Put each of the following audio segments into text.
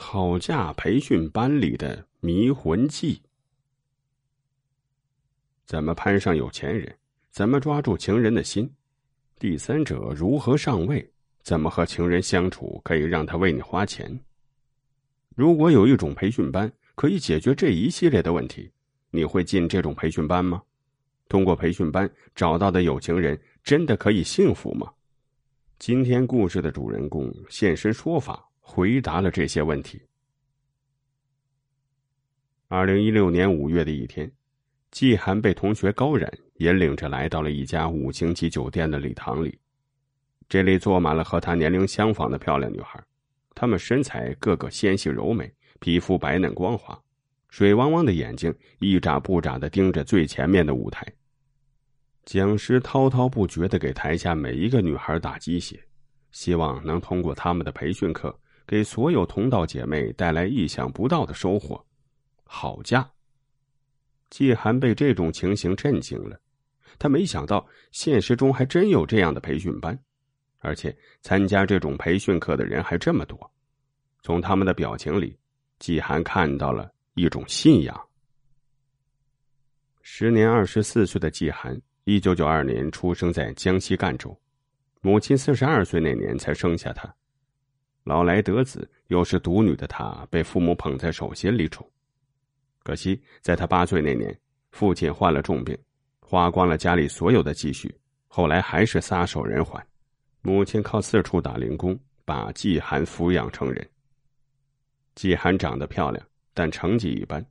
好价培训班里的迷魂计，怎么攀上有钱人？怎么抓住情人的心？第三者如何上位？怎么和情人相处可以让他为你花钱？如果有一种培训班可以解决这一系列的问题，你会进这种培训班吗？通过培训班找到的有情人真的可以幸福吗？今天故事的主人公现身说法。回答了这些问题。二零一六年五月的一天，季寒被同学高冉引领着来到了一家五星级酒店的礼堂里，这里坐满了和他年龄相仿的漂亮女孩，她们身材个个纤细柔美，皮肤白嫩光滑，水汪汪的眼睛一眨不眨的盯着最前面的舞台。讲师滔滔不绝的给台下每一个女孩打鸡血，希望能通过他们的培训课。给所有同道姐妹带来意想不到的收获，好家季寒被这种情形震惊了，他没想到现实中还真有这样的培训班，而且参加这种培训课的人还这么多。从他们的表情里，季寒看到了一种信仰。时年二十四岁的季寒，一九九二年出生在江西赣州，母亲四十二岁那年才生下他。老来得子，又是独女的她，被父母捧在手心里宠。可惜，在她八岁那年，父亲患了重病，花光了家里所有的积蓄，后来还是撒手人寰。母亲靠四处打零工，把季寒抚养成人。季寒长得漂亮，但成绩一般。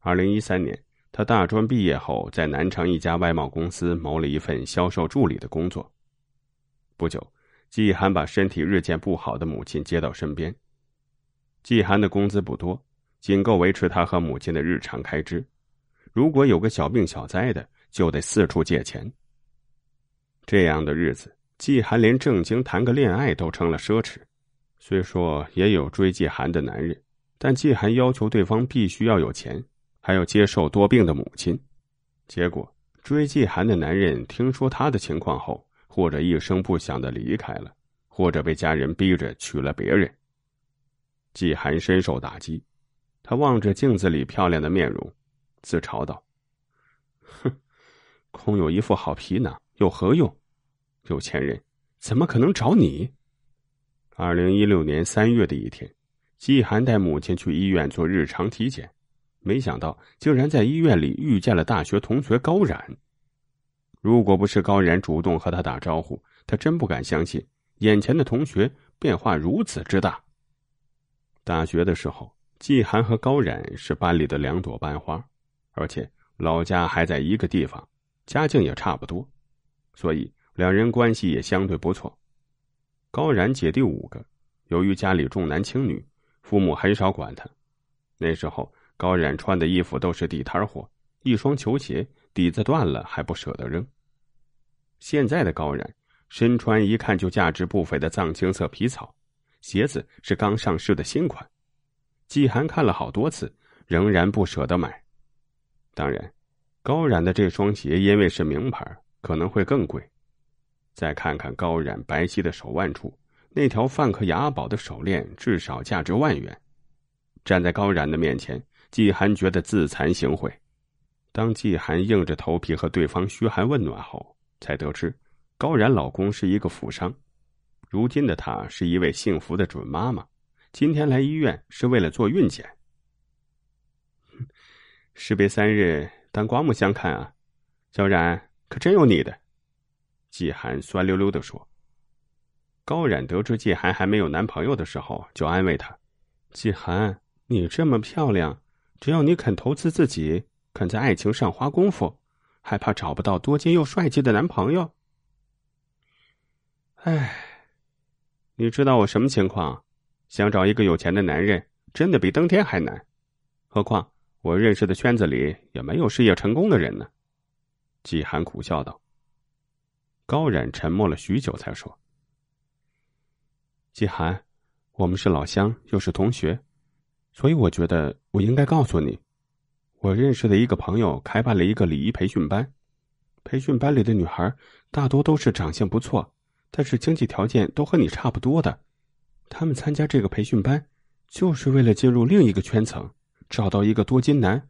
二零一三年，她大专毕业后，在南昌一家外贸公司谋了一份销售助理的工作。不久。季寒把身体日渐不好的母亲接到身边。季寒的工资不多，仅够维持他和母亲的日常开支。如果有个小病小灾的，就得四处借钱。这样的日子，季寒连正经谈个恋爱都成了奢侈。虽说也有追季寒的男人，但季寒要求对方必须要有钱，还要接受多病的母亲。结果，追季寒的男人听说他的情况后，或者一声不响的离开了。或者被家人逼着娶了别人，季寒深受打击。他望着镜子里漂亮的面容，自嘲道：“哼，空有一副好皮囊，有何用？有钱人怎么可能找你？”二零一六年三月的一天，季寒带母亲去医院做日常体检，没想到竟然在医院里遇见了大学同学高冉。如果不是高冉主动和他打招呼，他真不敢相信。眼前的同学变化如此之大。大学的时候，季寒和高冉是班里的两朵班花，而且老家还在一个地方，家境也差不多，所以两人关系也相对不错。高冉姐弟五个，由于家里重男轻女，父母很少管他。那时候，高冉穿的衣服都是地摊货，一双球鞋底子断了还不舍得扔。现在的高冉。身穿一看就价值不菲的藏青色皮草，鞋子是刚上市的新款。季寒看了好多次，仍然不舍得买。当然，高冉的这双鞋因为是名牌，可能会更贵。再看看高冉白皙的手腕处，那条范克雅宝的手链至少价值万元。站在高冉的面前，季寒觉得自惭形秽。当季寒硬着头皮和对方嘘寒问暖后，才得知。高冉老公是一个富商，如今的她是一位幸福的准妈妈。今天来医院是为了做孕检。士别三日，当刮目相看啊！小冉可真有你的，季寒酸溜溜的说。高冉得知季寒还没有男朋友的时候，就安慰她：“季寒，你这么漂亮，只要你肯投资自己，肯在爱情上花功夫，还怕找不到多金又帅气的男朋友？”哎，你知道我什么情况？想找一个有钱的男人，真的比登天还难。何况我认识的圈子里也没有事业成功的人呢。季寒苦笑道。高冉沉默了许久，才说：“季寒，我们是老乡，又是同学，所以我觉得我应该告诉你，我认识的一个朋友开办了一个礼仪培训班，培训班里的女孩大多都是长相不错。”但是经济条件都和你差不多的，他们参加这个培训班，就是为了进入另一个圈层，找到一个多金男。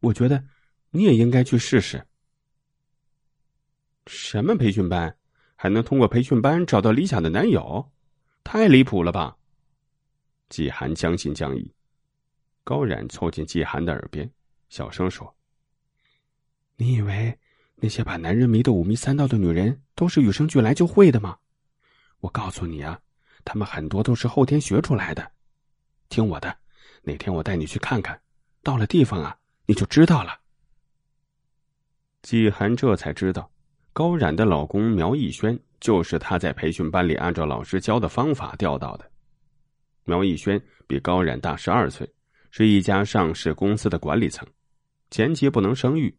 我觉得你也应该去试试。什么培训班？还能通过培训班找到理想的男友？太离谱了吧！季寒将信将疑，高冉凑近季寒的耳边，小声说：“你以为那些把男人迷得五迷三道的女人？”都是与生俱来就会的吗？我告诉你啊，他们很多都是后天学出来的。听我的，哪天我带你去看看，到了地方啊，你就知道了。季寒这才知道，高冉的老公苗逸轩就是他在培训班里按照老师教的方法钓到的。苗逸轩比高冉大十二岁，是一家上市公司的管理层，前期不能生育，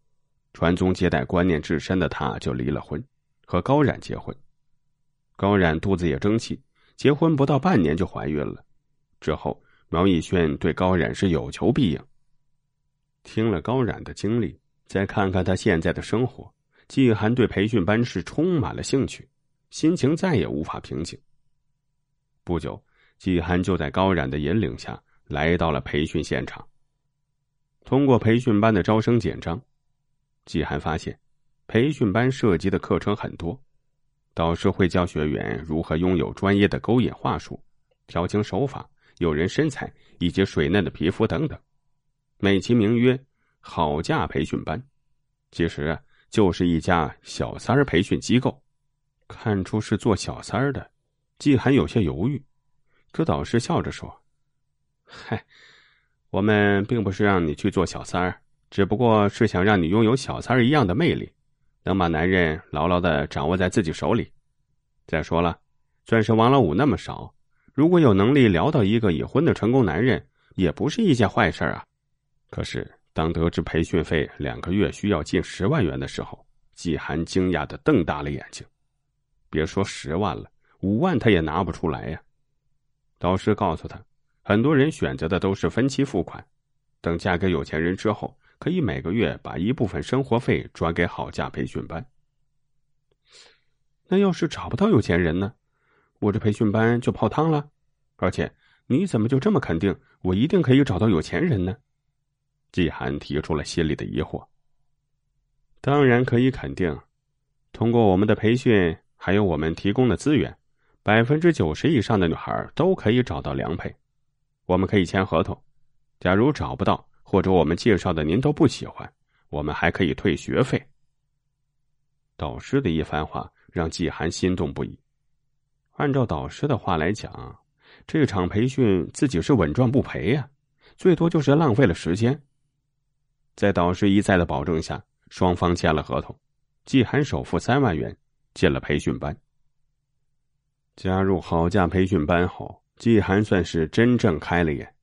传宗接代观念至深的他就离了婚。和高冉结婚，高冉肚子也争气，结婚不到半年就怀孕了。之后，苗逸轩对高冉是有求必应。听了高冉的经历，再看看他现在的生活，季寒对培训班是充满了兴趣，心情再也无法平静。不久，季寒就在高冉的引领下来到了培训现场。通过培训班的招生简章，季寒发现。培训班涉及的课程很多，导师会教学员如何拥有专业的勾引话术、调情手法、诱人身材以及水嫩的皮肤等等，美其名曰“好价培训班”，其实啊就是一家小三儿培训机构。看出是做小三儿的，季寒有些犹豫，可导师笑着说：“嗨，我们并不是让你去做小三儿，只不过是想让你拥有小三儿一样的魅力。”能把男人牢牢的掌握在自己手里。再说了，钻石王老五那么少，如果有能力聊到一个已婚的成功男人，也不是一件坏事啊。可是当得知培训费两个月需要近十万元的时候，季寒惊讶的瞪大了眼睛。别说十万了，五万他也拿不出来呀。导师告诉他，很多人选择的都是分期付款，等嫁给有钱人之后。可以每个月把一部分生活费转给好价培训班。那要是找不到有钱人呢？我这培训班就泡汤了。而且你怎么就这么肯定我一定可以找到有钱人呢？季寒提出了心里的疑惑。当然可以肯定，通过我们的培训，还有我们提供的资源，百分之九十以上的女孩都可以找到良配。我们可以签合同。假如找不到。或者我们介绍的您都不喜欢，我们还可以退学费。导师的一番话让季寒心动不已。按照导师的话来讲，这场培训自己是稳赚不赔呀，最多就是浪费了时间。在导师一再的保证下，双方签了合同。季寒首付三万元，进了培训班。加入好价培训班后，季寒算是真正开了眼。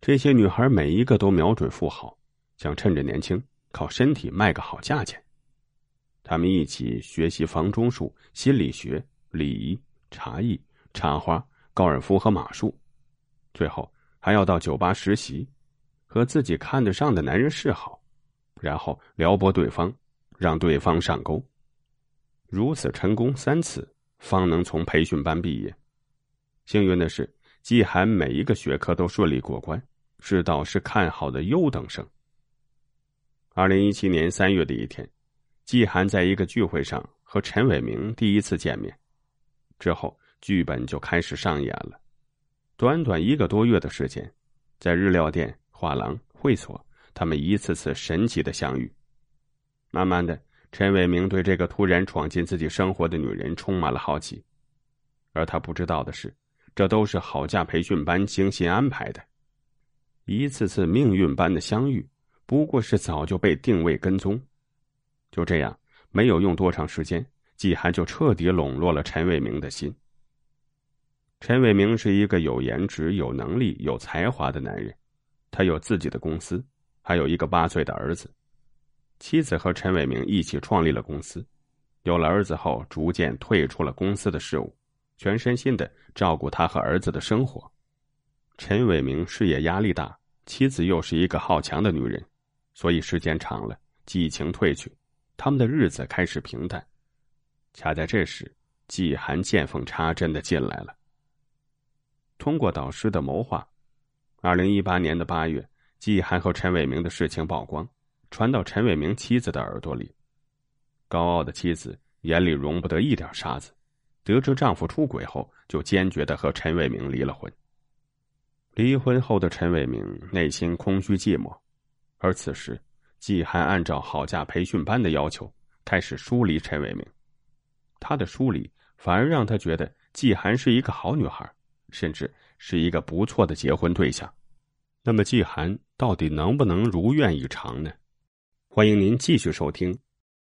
这些女孩每一个都瞄准富豪，想趁着年轻靠身体卖个好价钱。她们一起学习房中术、心理学、礼仪、茶艺、插花、高尔夫和马术，最后还要到酒吧实习，和自己看得上的男人示好，然后撩拨对方，让对方上钩。如此成功三次，方能从培训班毕业。幸运的是。季寒每一个学科都顺利过关，是导师看好的优等生。二零一七年三月的一天，季寒在一个聚会上和陈伟明第一次见面，之后剧本就开始上演了。短短一个多月的时间，在日料店、画廊、会所，他们一次次神奇的相遇。慢慢的，陈伟明对这个突然闯进自己生活的女人充满了好奇，而他不知道的是。这都是好家培训班精心安排的，一次次命运般的相遇，不过是早就被定位跟踪。就这样，没有用多长时间，季寒就彻底笼络了陈伟明的心。陈伟明是一个有颜值、有能力、有才华的男人，他有自己的公司，还有一个八岁的儿子。妻子和陈伟明一起创立了公司，有了儿子后，逐渐退出了公司的事务。全身心的照顾他和儿子的生活，陈伟明事业压力大，妻子又是一个好强的女人，所以时间长了，激情褪去，他们的日子开始平淡。恰在这时，季寒见缝插针的进来了。通过导师的谋划，二零一八年的八月，季寒和陈伟明的事情曝光，传到陈伟明妻子的耳朵里，高傲的妻子眼里容不得一点沙子。得知丈夫出轨后，就坚决的和陈伟明离了婚。离婚后的陈伟明内心空虚寂寞，而此时季寒按照好嫁培训班的要求开始疏离陈伟明，他的疏离反而让他觉得季寒是一个好女孩，甚至是一个不错的结婚对象。那么季寒到底能不能如愿以偿呢？欢迎您继续收听。